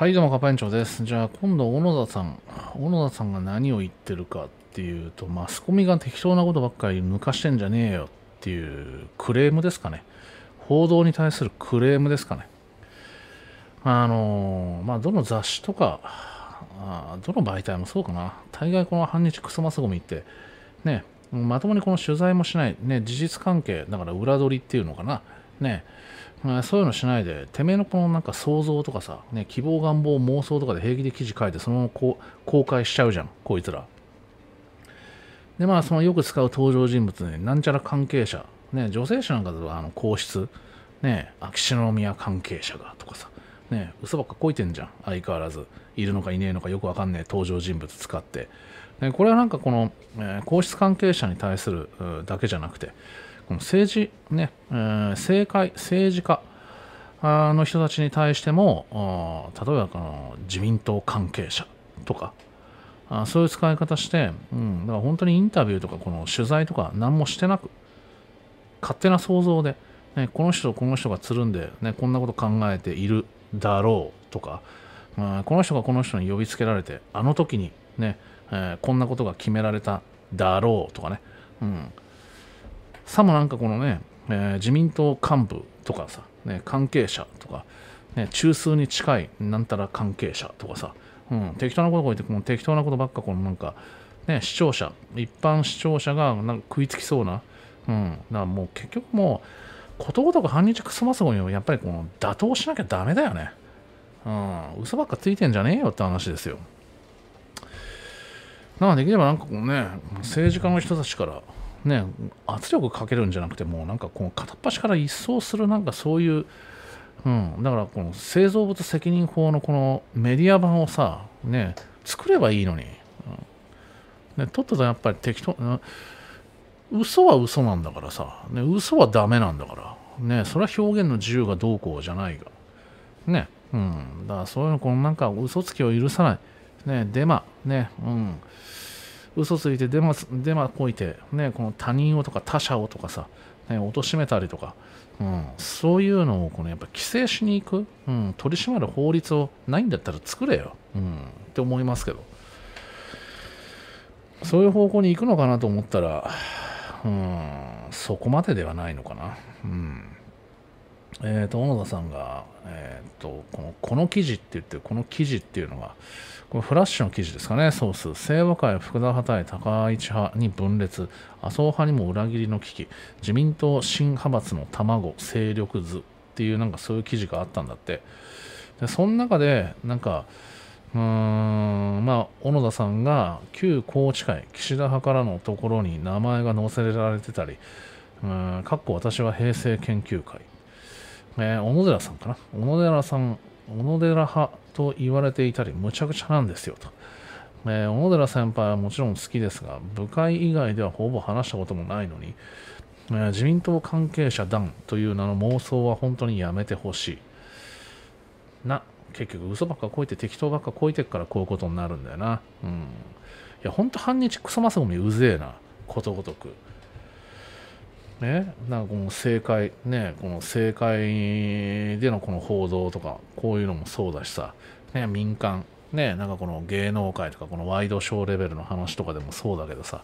はい、どうも、カパンチョです。じゃあ、今度、小野田さん。小野田さんが何を言ってるかっていうと、マスコミが適当なことばっかり抜かしてんじゃねえよっていうクレームですかね。報道に対するクレームですかね。あの、まあ、どの雑誌とか、あどの媒体もそうかな。大概この半日クソマスゴミって、ね、まともにこの取材もしない、ね、事実関係、だから裏取りっていうのかな。ね、そういうのしないで、てめえのこのなんか想像とかさ、ね、希望、願望、妄想とかで平気で記事書いて、そのままこう公開しちゃうじゃん、こいつら。で、まあ、そのよく使う登場人物ね、なんちゃら関係者、ね、女性誌なんかだと、あの、皇室、ね、秋篠宮関係者がとかさ、ね、嘘ばっかこいてんじゃん、相変わらず。いるのかいねえのかよくわかんねえ登場人物使って。ね、これはなんかこの、えー、皇室関係者に対するだけじゃなくて、この政治ね、えー、政界、政治家の人たちに対しても、例えばこの自民党関係者とか、あそういう使い方して、うん、だから本当にインタビューとかこの取材とか何もしてなく、勝手な想像で、ね、この人とこの人がつるんで、ね、こんなこと考えているだろうとか、うん、この人がこの人に呼びつけられて、あの時にね、えー、こんなことが決められただろうとかね、うん、さもなんかこのね、えー、自民党幹部とかさ、ね、関係者とか、ね、中枢に近いなんたら関係者とかさ、うん、適当なこと言って、もう適当なことばっかこのなんか、ね、視聴者、一般視聴者がなんか食いつきそうな、うん、だからもう結局もう、ことごとく反日クソマスゴをやっぱりこの打倒しなきゃだめだよね。うん、嘘ばっかついてんじゃねえよって話ですよ。なんできればなんかこうね、政治家の人たちから、ね、圧力かけるんじゃなくてもうなんかこう片っ端から一掃するなんかそういう、うん、だからこの製造物責任法のこのメディア版をさ、ね、作ればいいのに、うん、ね、とっととやっぱり適当、うん、嘘は嘘なんだからさ、ね、嘘はダメなんだから、ね、それは表現の自由がどうこうじゃないが、ねうん、だからそういうのこのなんか嘘つきを許さない、ね、デマ、ねうん嘘ついてデマデマこいて、ね、この他人をとか他者をとかさ、ね、貶めたりとか、うん、そういうのをこのやっぱ規制しに行く、うん、取り締まる法律をないんだったら作れよ、うん、って思いますけどそういう方向に行くのかなと思ったら、うん、そこまでではないのかな。うんえーと、小野田さんが、えーと、このこの記事って言ってこの記事っていうのがこれフラッシュの記事ですかねソー清和会福田派対高市派に分裂麻生派にも裏切りの危機自民党新派閥の卵勢力図っていうなんかそういう記事があったんだってでその中でなんかうーんまあ、小野田さんが旧宏池会岸田派からのところに名前が載せられてたり、うん、かっこ私は平成研究会えー、小野寺さんかな。小野寺さん、小野寺派と言われていたり、むちゃくちゃなんですよと。えー、小野寺先輩はもちろん好きですが、部会以外ではほぼ話したこともないのに、えー、自民党関係者団という名の妄想は本当にやめてほしい。な、結局嘘ばっかこいて適当ばっかこいてからこういうことになるんだよな。うん。いや、ほんと半日クソマスゴミうぜえな。ことごとく。ね、なんかこの政界、ね、この政界でのこの報道とか、こういうのもそうだしさ、ね、民間、ね、なんかこの芸能界とか、このワイドショーレベルの話とかでもそうだけどさ、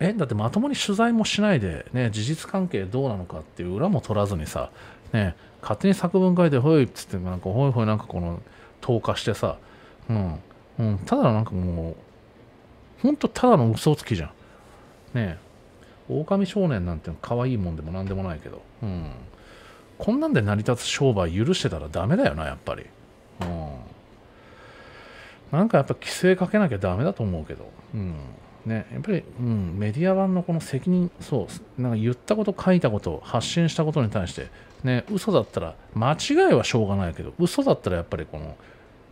え、だってまともに取材もしないで、ね、事実関係どうなのかっていう裏も取らずにさ、ね、勝手に作文書いて、ほいっつって、なんかほいほいなんかこの、投下してさ、うん、うん、ただなんかもう、ほんとただの嘘つきじゃん。ねえ、狼少年なんて可愛いもんでも何でもないけど、うん。こんなんで成り立つ商売許してたらダメだよな、やっぱり。うん。なんかやっぱ規制かけなきゃダメだと思うけど、うん。ね、やっぱり、うん、メディア版のこの責任、そう、なんか言ったこと、書いたこと、発信したことに対して、ね、嘘だったら、間違いはしょうがないけど、嘘だったらやっぱりこの、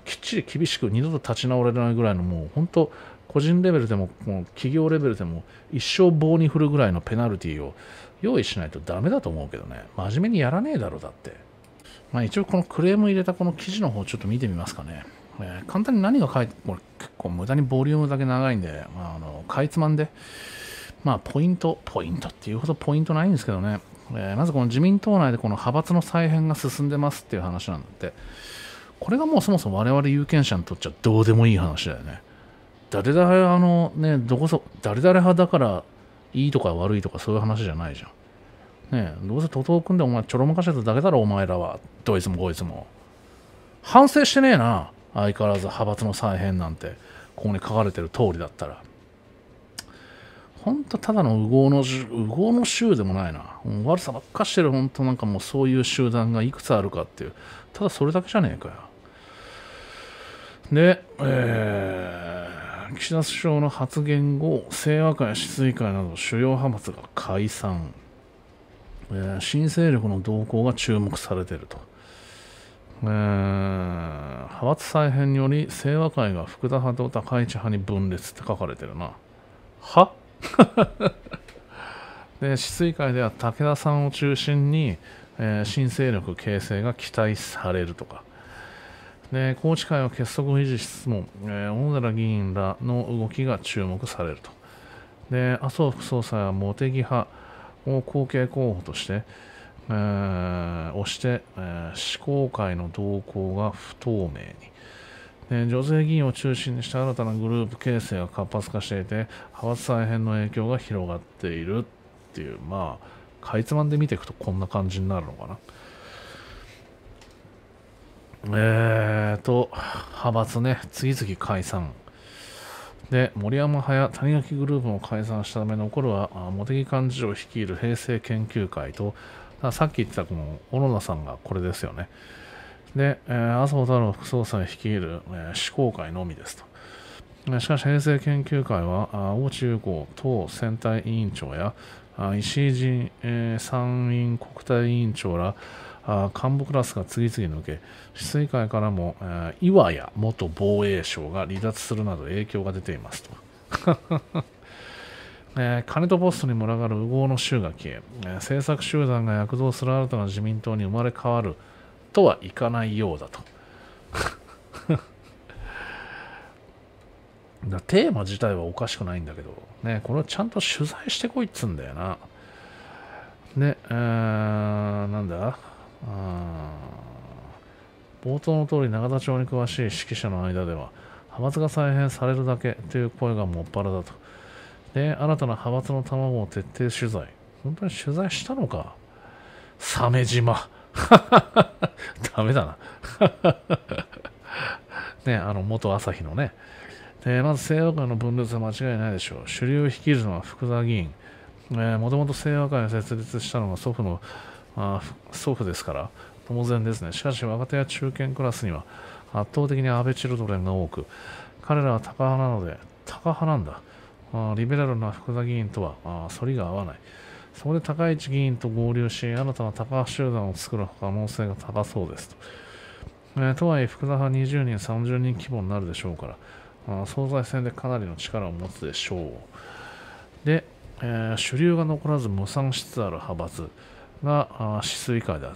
きっちり厳しく、二度と立ち直れないぐらいの、もう本当、個人レベルでももう企業レベルでも一生棒に振るぐらいのペナルティーを用意しないとダメだと思うけどね真面目にやらねえだろだって、まあ、一応このクレーム入れたこの記事の方ちょっと見てみますかね、えー、簡単に何が書いてこれ結構無駄にボリュームだけ長いんで、まあ、あのかいつまんでまあポイントポイントっていうほどポイントないんですけどね、えー、まずこの自民党内でこの派閥の再編が進んでますっていう話なんだってこれがもうそもそも我々有権者にとっちゃどうでもいい話だよね誰々派のねどこそ誰々派だからいいとか悪いとかそういう話じゃないじゃんねどうせ徒党組んでお前ちょろまかしてただけだろお前らはどいつもこいつも反省してねえな相変わらず派閥の再編なんてここに書かれてる通りだったらほんとただの右合の右合の州でもないな悪さばっかしてるほんとなんかもうそういう集団がいくつあるかっていうただそれだけじゃねえかよでえー岸田首相の発言後、清和会や質会など主要派閥が解散、えー、新勢力の動向が注目されていると、えー、派閥再編により清和会が福田派と高市派に分裂って書かれてるなは で市水会では武田さんを中心に、えー、新勢力形成が期待されるとかで宏池会は結束を維持しつつも、えー、小野寺議員らの動きが注目されるとで麻生副総裁は茂木派を後継候補として、えー、押して、えー、会の動向が不透明にで女性議員を中心にした新たなグループ形成が活発化していて派閥再編の影響が広がっているっていうまあかいつまんで見ていくとこんな感じになるのかな。えーと、派閥ね、次々解散。で、森山派や谷垣グループも解散したため残るは、茂木幹事長率いる平成研究会と、さっき言ってたこの小野田さんがこれですよね。で、えー、麻生太郎副総裁率いる、えー、会のみですと。しかし、平成研究会は、大内優子党選対委員長や、石井陣、えー、参院国対委員長ら、幹部クラスが次々抜け、市水会からも、え岩屋元防衛省が離脱するなど影響が出ていますと。えー、金とポストに群がる右往の衆が消え、えー、政策集団が躍動する新たな自民党に生まれ変わるとはいかないようだと。だテーマ自体はおかしくないんだけど、ね、これをちゃんと取材してこいっつうんだよな。ね、えー、なんだ、冒頭の通り永田町に詳しい指揮者の間では派閥が再編されるだけという声がもっぱらだとで新たな派閥の卵を徹底取材本当に取材したのか鮫島 ダメだな ねあの元朝日のねでまず清和会の分裂は間違いないでしょう主流を率いるのは福田議員もともと清和会を設立したのが祖父のあ祖父ですから当然ですねしかし若手や中堅クラスには圧倒的に安倍チルドレンが多く彼らは高派なので高派なんだあリベラルな福田議員とは反りが合わないそこで高市議員と合流し新たな高派集団を作る可能性が高そうですと、えー、とはいえ福田派20人30人規模になるでしょうから総裁選でかなりの力を持つでしょうで、えー、主流が残らず無産しつつある派閥が指数以であると。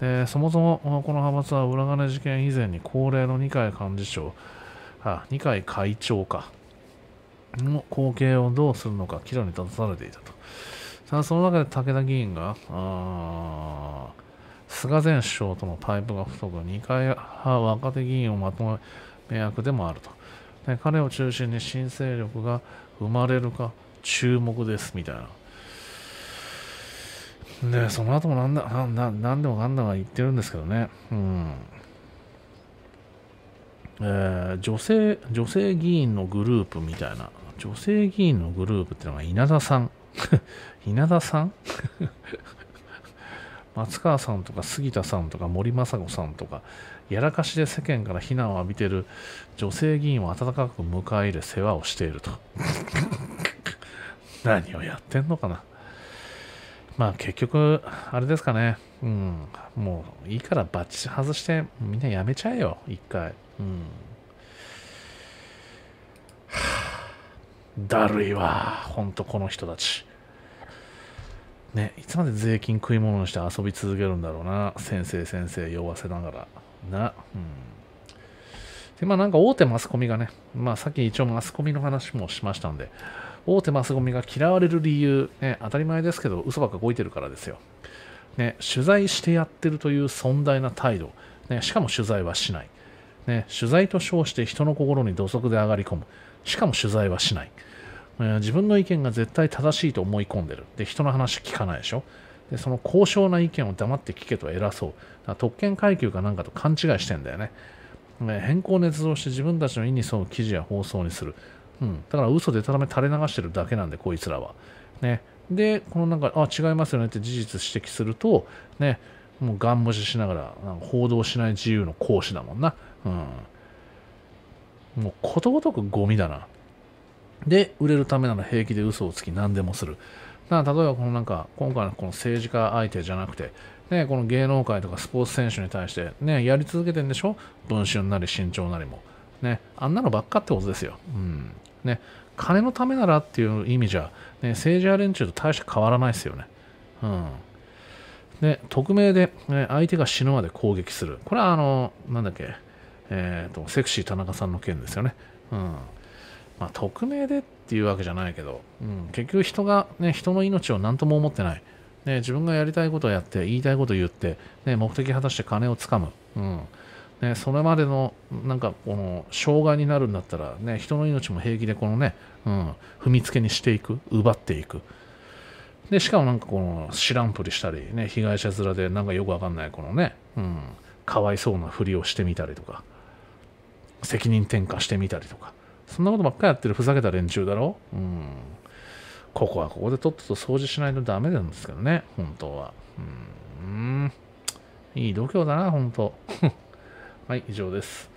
でそもそもこの派閥は裏金事件以前に高齢の二階幹事長、あ二階会長か、の後継をどうするのか、岐路に立たされていたと。ただその中で武田議員が、菅前首相とのパイプが太く、二階派若手議員をまとめ迷惑でもあると。で彼を中心に新勢力が生まれるか注目ですみたいな。でその後もなんだななんでもかんだは言ってるんですけどね、うんえー、女性女性議員のグループみたいな女性議員のグループっていうのが稲田さん 稲田さん 松川さんとか杉田さんとか森雅子さんとかやらかしで世間から非難を浴びてる女性議員を温かく迎え入れ世話をしていると 何をやってんのかなまあ結局、あれですかね、うん、もういいからバッチ外して、みんなやめちゃえよ、一回。うん。だるいわ、ほんとこの人たち。ね、いつまで税金食い物にして遊び続けるんだろうな、先生、先生、酔わせながら。な、うん。で、まあなんか大手マスコミがね、まあさっき一応マスコミの話もしましたんで、大手マスゴミが嫌われる理由、ね、当たり前ですけど、嘘ばっか動いてるからですよ。ね、取材してやってるという尊大な態度、ね、しかも取材はしない、ね、取材と称して人の心に土足で上がり込む、しかも取材はしない、自分の意見が絶対正しいと思い込んでる、で人の話聞かないでしょで、その高尚な意見を黙って聞けと偉そう、特権階級かなんかと勘違いしてんだよね。ね、変更捏造して自分たちの意に沿う記事や放送にする。うん、だから嘘でたらめ垂れ流してるだけなんでこいつらは。ね、でこのなんかあ違いますよねって事実指摘するとねもうガン無視しながら報道しない自由の行使だもんな。うん、もうことごとくゴミだな。で売れるためなら平気で嘘をつき何でもする。だから例えばこのなんか今回のこの政治家相手じゃなくてね、この芸能界とかスポーツ選手に対して、ね、やり続けてるんでしょ文春なり慎重なりも、ね、あんなのばっかってことですよ、うん、ね、金のためならっていう意味じゃ、ね、政治家連中と大して変わらないですよね。うん。で、匿名で、ね、相手が死ぬまで攻撃する。これはあの、なんだっけ、えっ、ー、と、セクシー田中さんの件ですよね。うん。まあ、匿名でっていうわけじゃないけど、うん、結局人が、ね、人の命を何とも思ってない。ね、自分がやりたいことをやって、言いたいことを言って、ね、目的果たして金をつかむ。うん。ね、それまでのなんかこの障害になるんだったら、ね、人の命も平気でこのね、うん、踏みつけにしていく奪っていくでしかもなんかこの知らんぷりしたり、ね、被害者面でなんかよくわかんないこのね、うん、かわいそうなふりをしてみたりとか責任転嫁してみたりとかそんなことばっかりやってるふざけた連中だろ、うん、ここはここでとっとと掃除しないとダメなんですけどね本当はうんいい度胸だな本当はい、以上です。